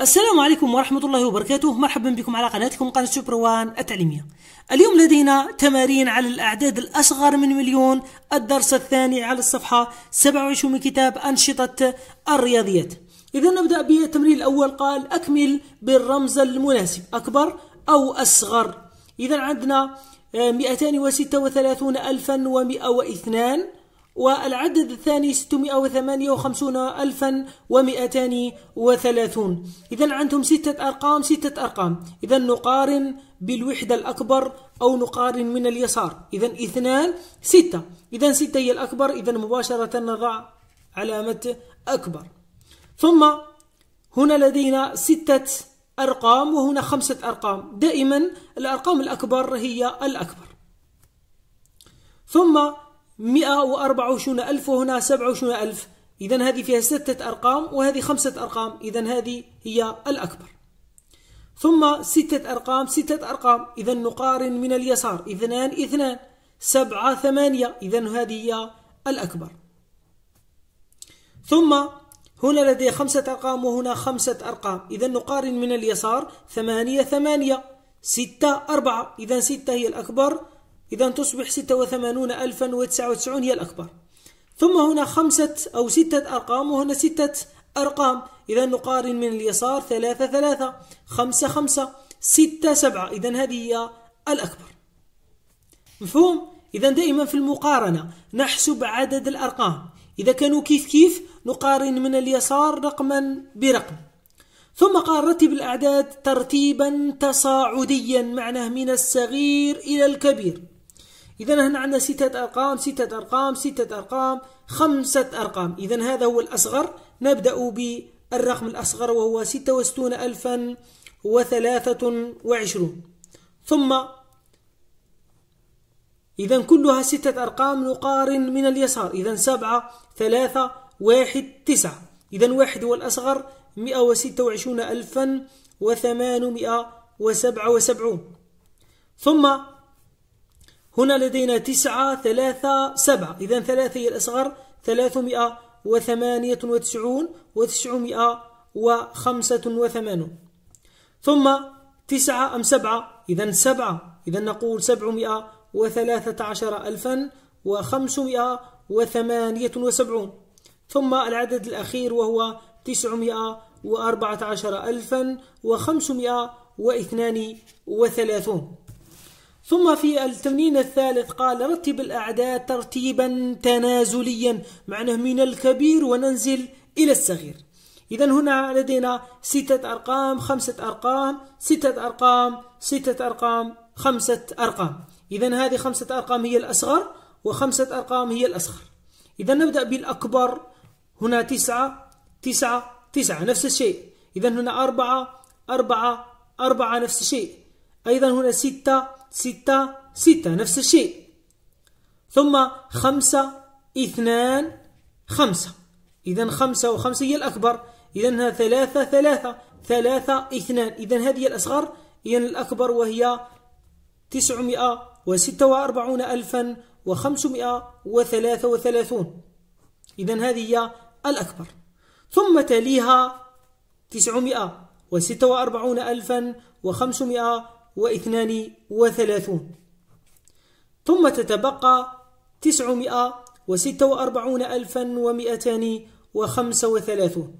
السلام عليكم ورحمة الله وبركاته مرحبا بكم على قناتكم قناة سوبر وان التعليمية اليوم لدينا تمارين على الأعداد الأصغر من مليون الدرس الثاني على الصفحة 27 من كتاب أنشطة الرياضيات إذا نبدأ بالتمرين الأول قال أكمل بالرمز المناسب أكبر أو أصغر إذا عندنا 236 آه، ألفا ومئة وإثنان والعدد الثاني 658230 إذا عندهم ستة أرقام ستة أرقام إذا نقارن بالوحدة الأكبر أو نقارن من اليسار إذا اثنان ستة إذا ستة هي الأكبر إذا مباشرة نضع علامة أكبر ثم هنا لدينا ستة أرقام وهنا خمسة أرقام دائما الأرقام الأكبر هي الأكبر ثم وعشرون ألف وهنا وعشرون ألف إذا هذه فيها ستة أرقام وهذه خمسة أرقام إذا هذه هي الأكبر ثم ستة أرقام ستة أرقام إذا نقارن من اليسار اثنان اثنان سبعة ثمانية إذا هذه هي الأكبر ثم هنا لدي خمسة أرقام وهنا خمسة أرقام إذا نقارن من اليسار ثمانية ثمانية ستة أربعة إذا ستة هي الأكبر إذا تصبح 86099 هي الأكبر ثم هنا خمسة أو ستة أرقام وهنا ستة أرقام إذا نقارن من اليسار ثلاثة ثلاثة خمسة خمسة ستة سبعة إذا هذه هي الأكبر مفهوم؟ إذا دائما في المقارنة نحسب عدد الأرقام إذا كانوا كيف كيف نقارن من اليسار رقما برقم ثم قال رتب الأعداد ترتيبا تصاعديا معناه من الصغير إلى الكبير إذا هنا عندنا ستة أرقام ستة أرقام ستة أرقام خمسة أرقام إذا هذا هو الأصغر نبدأ بالرقم الأصغر وهو ستة وستون ألفا وثلاثة وعشرون ثم إذا كلها ستة أرقام نقارن من اليسار إذا سبعة ثلاثة واحد تسعة إذا واحد هو الأصغر مئة وستة وعشرون ألفا وثمانمائة وسبعة وسبعون ثم هنا لدينا تسعة ثلاثة سبعة إذا ثلاثة هي الأصغر ثلاثمائة وثمانية وتسعون وتسعمائة وخمسة وثمانون ثم تسعة أم سبعة إذا سبعة إذا نقول سبعمائة وثلاثة عشر ألفا وخمسمائة وثمانية وسبعون ثم العدد الأخير وهو تسعمائة وأربعة عشر ألفا وخمسمائة واثنان وثلاثون ثم في التمرين الثالث قال رتب الأعداد ترتيبا تنازليا معناه من الكبير وننزل إلى الصغير إذا هنا لدينا ستة أرقام خمسة أرقام ستة أرقام ستة أرقام خمسة أرقام إذا هذه خمسة أرقام هي الأصغر وخمسة أرقام هي الأصغر إذا نبدأ بالأكبر هنا تسعة تسعة تسعة نفس الشيء إذا هنا أربعة أربعة أربعة نفس الشيء أيضا هنا ستة ستة ستة نفس الشيء ثم خمسة اثنان خمسة إذا خمسة وخمسة هي الأكبر إذا ثلاثة ثلاثة ثلاثة اثنان إذا هذه الأصغر هي الأكبر وهي تسعمائة وستة وأربعون ألفا وخمسمائة وثلاثة وثلاثون إذا هذه هي الأكبر ثم تليها تسعمائة وستة وأربعون ألفا وخمسمائة واثنان وثلاثون ثم تتبقى تسعمائة وستة وأربعون ألفا ومئتان وخمسة وثلاثون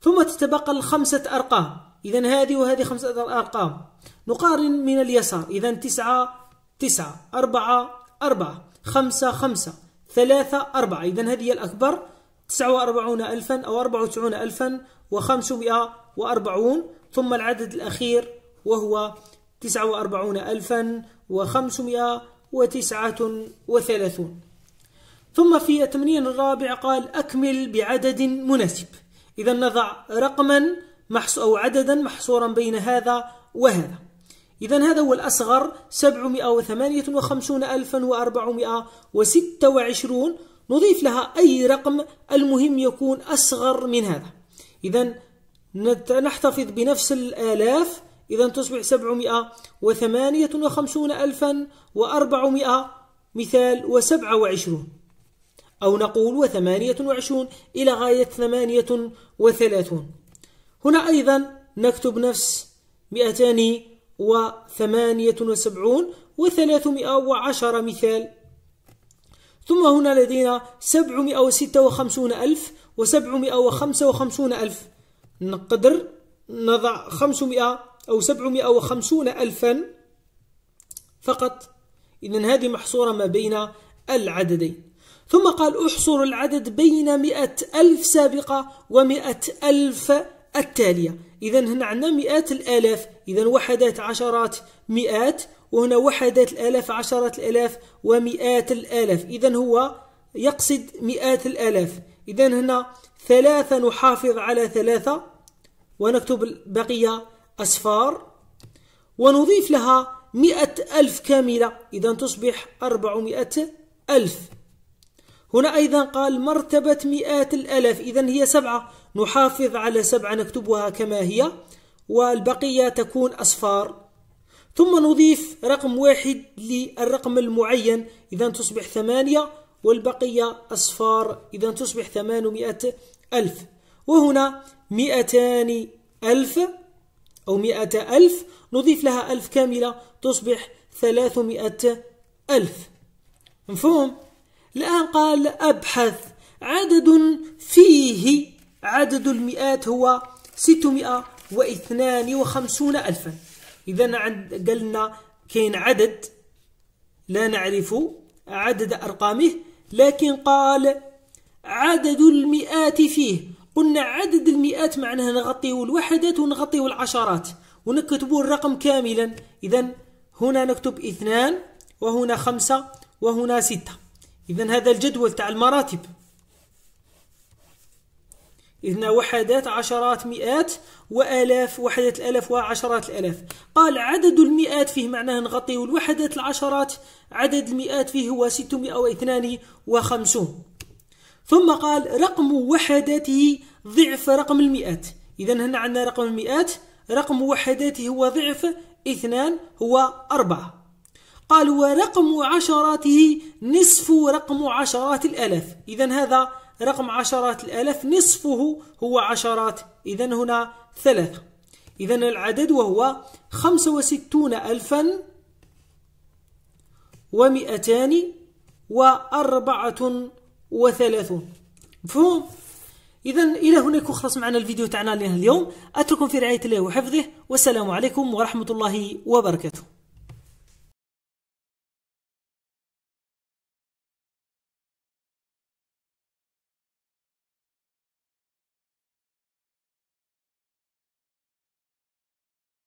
ثم تتبقى الخمسة أرقام إذا هذه وهذه خمسة أرقام نقارن من اليسار إذا تسعة تسعة أربعة أربعة خمسة خمسة ثلاثة أربعة إذا هذه الأكبر تسعة وأربعون ألفا أو أربعة وتسعون ألفا وخمسمائة وأربعون ثم العدد الأخير وهو 49539 ثم في التمرين الرابع قال أكمل بعدد مناسب إذا نضع رقما محص أو عددا محصورا بين هذا وهذا إذا هذا هو الأصغر 758426 نضيف لها أي رقم المهم يكون أصغر من هذا إذا نحتفظ بنفس الآلاف إذا تصبح سبعمائة وثمانية وخمسون ألفا وأربعمائة مثال وسبعة وعشرون أو نقول وثمانية وعشرون إلى غاية ثمانية وثلاثون هنا أيضا نكتب نفس مئتان وثمانية وسبعون وثلاثمائة مثال ثم هنا لدينا سبعمائة وستة وخمسون ألف وسبعمائة وخمسة وخمسون ألف نقدر نضع خمسمائة أو 750 ألفا فقط إذا هذه محصورة ما بين العددين ثم قال احصر العدد بين مئة ألف سابقة ومئة ألف التالية إذا هنا عندنا مئات الآلاف إذا وحدات عشرات مئات وهنا وحدات الآلاف عشرات الآلاف ومئات الآلاف إذا هو يقصد مئات الآلاف إذا هنا ثلاثة نحافظ على ثلاثة ونكتب البقية أسفار ونضيف لها مئة ألف كاملة إذا تصبح أربعمائة ألف هنا أيضا قال مرتبة مئات الألف إذا هي سبعة نحافظ على سبعة نكتبها كما هي والبقية تكون أصفار ثم نضيف رقم واحد للرقم المعين إذا تصبح ثمانية والبقية أصفار إذا تصبح ثمانمائة ألف وهنا مئتان ألف أو مئة ألف نضيف لها ألف كاملة تصبح ثلاثمائة ألف مفهوم؟ الآن قال أبحث عدد فيه عدد المئات هو ستمائة واثنان وخمسون ألفا إذا قالنا كاين عدد لا نعرف عدد أرقامه لكن قال عدد المئات فيه قلنا عدد المئات معناها نغطيه الوحدات ونغطيه العشرات ونكتبه الرقم كاملا إذا هنا نكتب اثنان وهنا خمسة وهنا ستة إذا هذا الجدول تاع المراتب إذن وحدات عشرات مئات وآلاف وحدة الألف وعشرات الألاف قال عدد المئات فيه معناه نغطيه الوحدات العشرات عدد المئات فيه هو وخمسون ثم قال رقم وحداته ضعف رقم المئات إذا هنا عندنا رقم المئات رقم وحداته هو ضعف اثنان هو أربعة قال ورقم عشراته نصف رقم عشرات الآلاف إذا هذا رقم عشرات الآلاف نصفه هو عشرات إذا هنا ثلاثة إذا العدد وهو خمسة وستون ألفا ومئتان وأربعة وثلاثون مفهوم إذا إلى يكون خلص معنا الفيديو تاعنا اليوم أترككم في رعاية الله وحفظه والسلام عليكم ورحمة الله وبركاته